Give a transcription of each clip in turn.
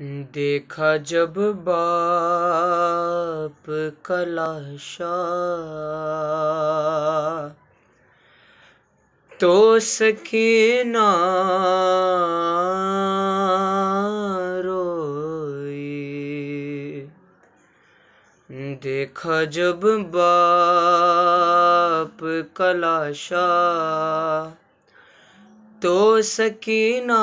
देखा जब बाप कलाशा तो सकीना देखा जब बाप कलाशा तो सकीना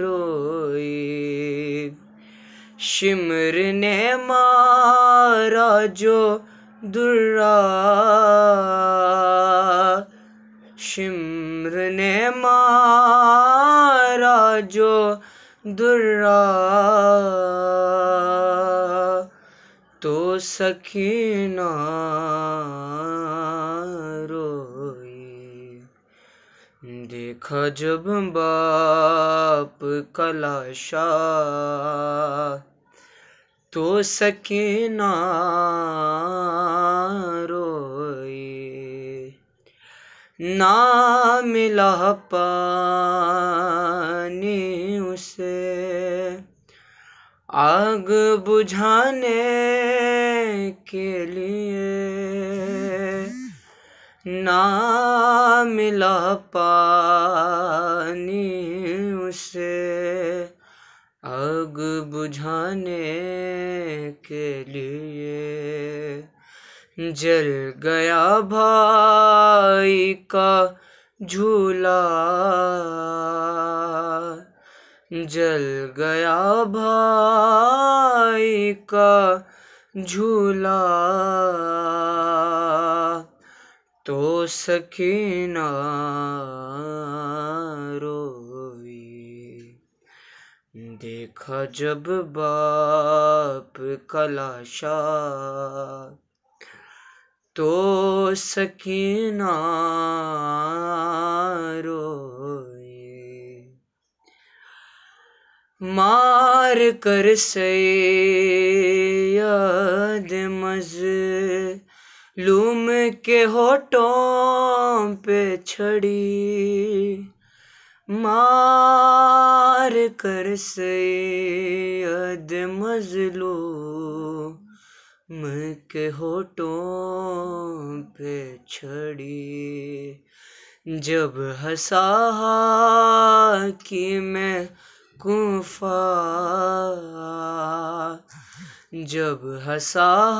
रोई शिमर ने मारा जो दुर्रा शिमर ने मारा जो दुर्रा तो सकीना देखा जब बाप कलाशा तो सके नो ना मिला पानी उसे आग बुझाने के लिए ना मिला पानी उसे आग बुझाने के लिए जल गया भाई का झूला जल गया भाई का झूला तो सकीना रोवी देखा जब बाप कलाशा तो सकीना रोई मार कर सद मज लूम के होठों पे छड़ी मार कर से मजलो मैं के होठों पे छड़ी जब हसा कि मैं कुफा जब हसा